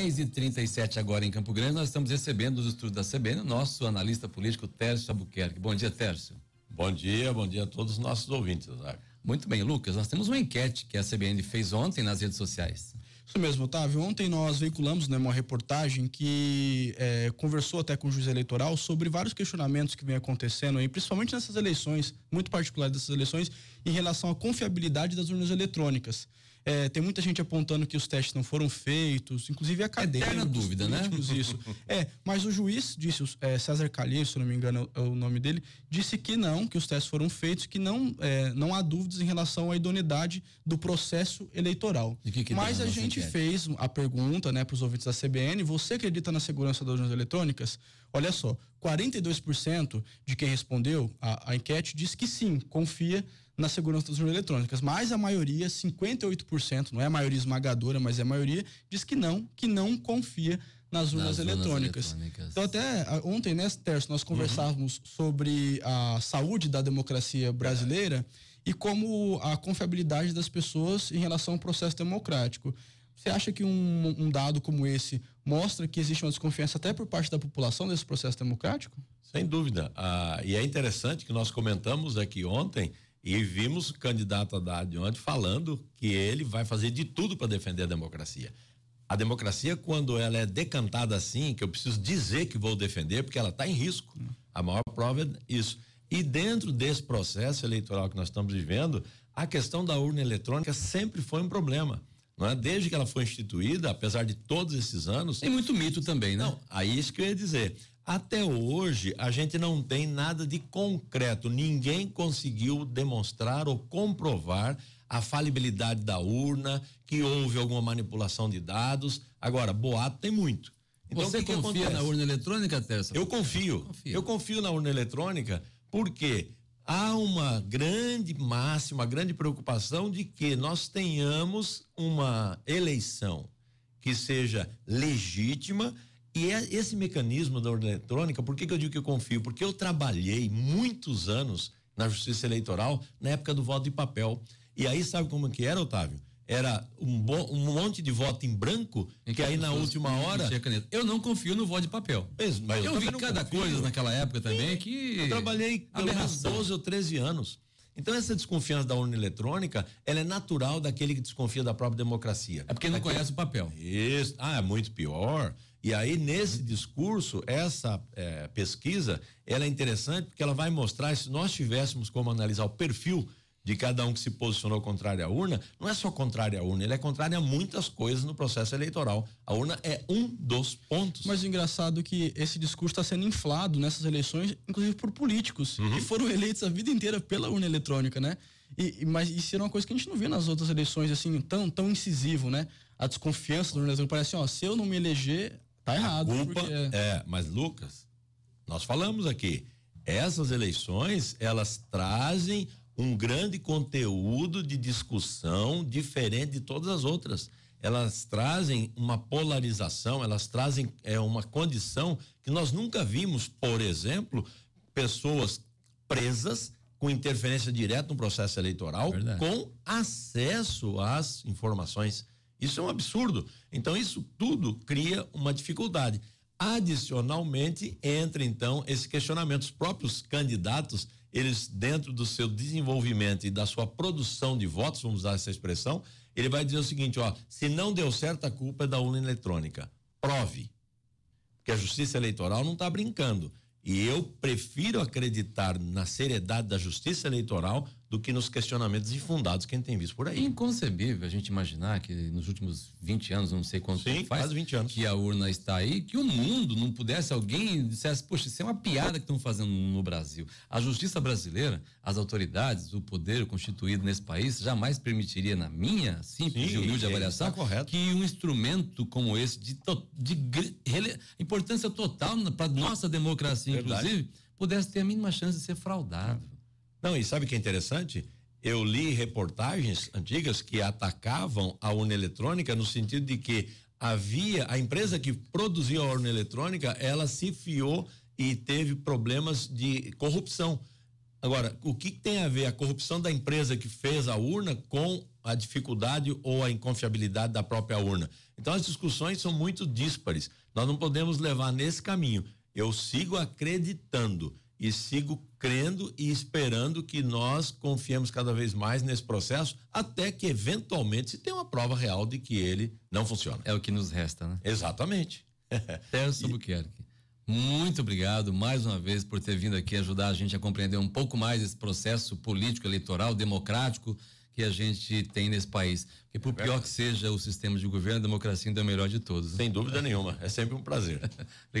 10 e 37 agora em Campo Grande, nós estamos recebendo os estudos da CBN, o nosso analista político Tércio Albuquerque. Bom dia, Tércio. Bom dia, bom dia a todos os nossos ouvintes, Otávio. Muito bem, Lucas, nós temos uma enquete que a CBN fez ontem nas redes sociais. Isso mesmo, Otávio. Ontem nós veiculamos né, uma reportagem que é, conversou até com o juiz eleitoral sobre vários questionamentos que vem acontecendo aí, principalmente nessas eleições, muito particulares dessas eleições, em relação à confiabilidade das urnas eletrônicas. É, tem muita gente apontando que os testes não foram feitos, inclusive acadêmicos. Eterna dúvida, né? Isso. é, mas o juiz disse, é, César Calil, se não me engano é, é o nome dele, disse que não, que os testes foram feitos, que não, é, não há dúvidas em relação à idoneidade do processo eleitoral. Que que mas a gente enquete? fez a pergunta né, para os ouvintes da CBN, você acredita na segurança das urnas eletrônicas? Olha só, 42% de quem respondeu a, a enquete diz que sim, confia na segurança das urnas eletrônicas, mas a maioria, 58%, não é a maioria esmagadora, mas é a maioria, diz que não, que não confia nas urnas, nas eletrônicas. eletrônicas. Então, até ontem, né, Terço, nós uhum. conversávamos uhum. sobre a saúde da democracia brasileira é. e como a confiabilidade das pessoas em relação ao processo democrático. Você acha que um, um dado como esse mostra que existe uma desconfiança até por parte da população nesse processo democrático? Sem dúvida. Ah, e é interessante que nós comentamos aqui ontem e vimos o candidato Haddad ontem falando que ele vai fazer de tudo para defender a democracia. A democracia, quando ela é decantada assim, que eu preciso dizer que vou defender, porque ela está em risco. A maior prova é isso. E dentro desse processo eleitoral que nós estamos vivendo, a questão da urna eletrônica sempre foi um problema. Não é? Desde que ela foi instituída, apesar de todos esses anos. Tem muito mito também, né? Não, aí isso que eu ia dizer. Até hoje, a gente não tem nada de concreto. Ninguém conseguiu demonstrar ou comprovar a falibilidade da urna, que houve alguma manipulação de dados. Agora, boato tem muito. Então, Você que confia que na urna eletrônica, Tessa? Eu confio. confio. Eu confio na urna eletrônica porque há uma grande máxima, uma grande preocupação de que nós tenhamos uma eleição que seja legítima e é esse mecanismo da urna eletrônica, por que, que eu digo que eu confio? Porque eu trabalhei muitos anos na Justiça Eleitoral na época do voto de papel. E aí sabe como que era, Otávio? era um, bom, um monte de voto em branco, que aí na última hora. Eu não confio no voto de papel. Mesmo, mas eu, eu vi cada confio. coisa naquela época também que. Eu trabalhei pelo menos 12 ou 13 anos. Então essa desconfiança da urna eletrônica, ela é natural daquele que desconfia da própria democracia. É porque não conhece o papel. Isso. Ah, é muito pior. E aí nesse discurso, essa é, pesquisa, ela é interessante porque ela vai mostrar se nós tivéssemos como analisar o perfil de cada um que se posicionou contrário à urna, não é só contrário à urna, ele é contrário a muitas coisas no processo eleitoral. A urna é um dos pontos. Mas engraçado é que esse discurso está sendo inflado nessas eleições, inclusive por políticos uhum. que foram eleitos a vida inteira pela urna eletrônica, né? E, mas isso era uma coisa que a gente não vê nas outras eleições, assim, tão, tão incisivo, né? A desconfiança do urna parece, assim, ó, se eu não me eleger, tá errado. A né? culpa é, mas Lucas, nós falamos aqui, essas eleições, elas trazem um grande conteúdo de discussão diferente de todas as outras. Elas trazem uma polarização, elas trazem é, uma condição que nós nunca vimos, por exemplo, pessoas presas com interferência direta no processo eleitoral, Verdade. com acesso às informações. Isso é um absurdo. Então, isso tudo cria uma dificuldade. Adicionalmente, entra então esse questionamento. Os próprios candidatos eles dentro do seu desenvolvimento e da sua produção de votos, vamos usar essa expressão, ele vai dizer o seguinte, ó, se não deu certo a culpa é da urna eletrônica. Prove. Porque a Justiça Eleitoral não está brincando. E eu prefiro acreditar na seriedade da Justiça Eleitoral do que nos questionamentos infundados que a gente tem visto por aí. É inconcebível a gente imaginar que nos últimos 20 anos, não sei quanto Sim, tempo faz, quase 20 anos. que a urna está aí, que o mundo não pudesse, alguém dissesse, poxa, isso é uma piada que estão fazendo no Brasil. A justiça brasileira, as autoridades, o poder constituído nesse país, jamais permitiria, na minha simples Sim, e humilde avaliação, tá que um instrumento como esse, de, de, importância total para nossa democracia, Verdade. inclusive, pudesse ter a mínima chance de ser fraudado. Não, e sabe o que é interessante? Eu li reportagens antigas que atacavam a urna eletrônica no sentido de que havia a empresa que produziu a urna eletrônica, ela se fiou e teve problemas de corrupção. Agora, o que tem a ver a corrupção da empresa que fez a urna com a dificuldade ou a inconfiabilidade da própria urna? Então, as discussões são muito díspares. Nós não podemos levar nesse caminho. Eu sigo acreditando e sigo crendo e esperando que nós confiemos cada vez mais nesse processo até que eventualmente se tenha uma prova real de que ele não funciona. É o que nos resta, né? Exatamente. Terço Buquerque, muito obrigado mais uma vez por ter vindo aqui ajudar a gente a compreender um pouco mais esse processo político, eleitoral, democrático que a gente tem nesse país. Porque por é pior que seja o sistema de governo, a democracia ainda é o melhor de todos. Né? Sem dúvida nenhuma. É sempre um prazer. obrigado.